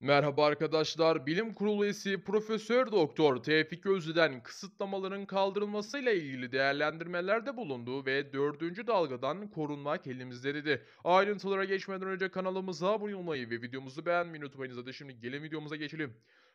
Merhaba arkadaşlar. Bilim Kurulu üyesi Profesör Doktor Tevfik Özlü'den kısıtlamaların kaldırılmasıyla ilgili değerlendirmelerde bulundu ve dördüncü dalgadan korunmak elimizde dedi. Ayrıntılara geçmeden önce kanalımıza abone olmayı ve videomuzu beğenmeyi unutmayınız. Hadi şimdi gelin videomuza geçelim.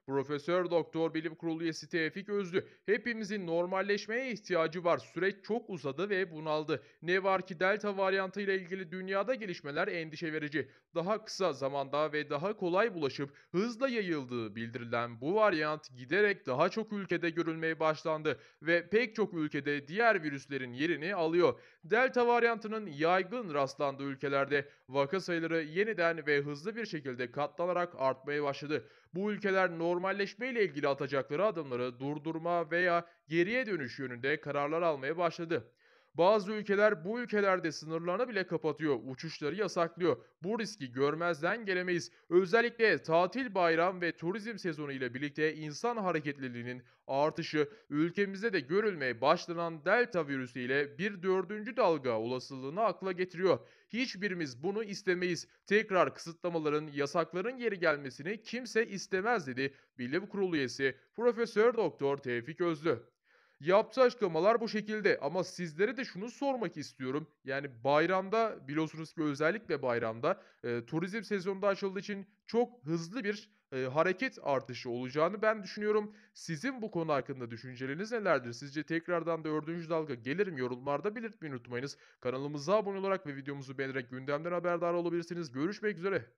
Profesör Doktor Bilim Kurulu üyesi Tevfik Özlü, hepimizin normalleşmeye ihtiyacı var. Süreç çok uzadı ve bunaldı. Ne var ki Delta varyantı ile ilgili dünyada gelişmeler endişe verici. Daha kısa zamanda ve daha kolay bulaşıp hızla yayıldığı bildirilen bu varyant giderek daha çok ülkede görülmeye başlandı ve pek çok ülkede diğer virüslerin yerini alıyor. Delta varyantının yaygın rastlandığı ülkelerde vaka sayıları yeniden ve hızlı bir şekilde katlanarak artmaya başladı. Bu ülkeler normal normalleşmeyle ilgili atacakları adımları durdurma veya geriye dönüş yönünde kararlar almaya başladı. Bazı ülkeler bu ülkelerde sınırlarını bile kapatıyor, uçuşları yasaklıyor. Bu riski görmezden gelemeyiz. Özellikle tatil bayram ve turizm sezonu ile birlikte insan hareketliliğinin artışı ülkemizde de görülmeye başlanan delta virüsü ile bir dördüncü dalga olasılığını akla getiriyor. Hiçbirimiz bunu istemeyiz. Tekrar kısıtlamaların, yasakların geri gelmesini kimse istemez dedi Bilim Kurulu üyesi Profesör Doktor Tevfik Özlü. Yaptığı açıklamalar bu şekilde ama sizlere de şunu sormak istiyorum. Yani bayramda biliyorsunuz ki özellikle bayramda e, turizm sezonunda açıldığı için çok hızlı bir e, hareket artışı olacağını ben düşünüyorum. Sizin bu konu hakkında düşünceleriniz nelerdir? Sizce tekrardan dördüncü dalga gelir mi? Yorumlarda belirtmeyi unutmayınız. Kanalımıza abone olarak ve videomuzu beğenerek gündemden haberdar olabilirsiniz. Görüşmek üzere.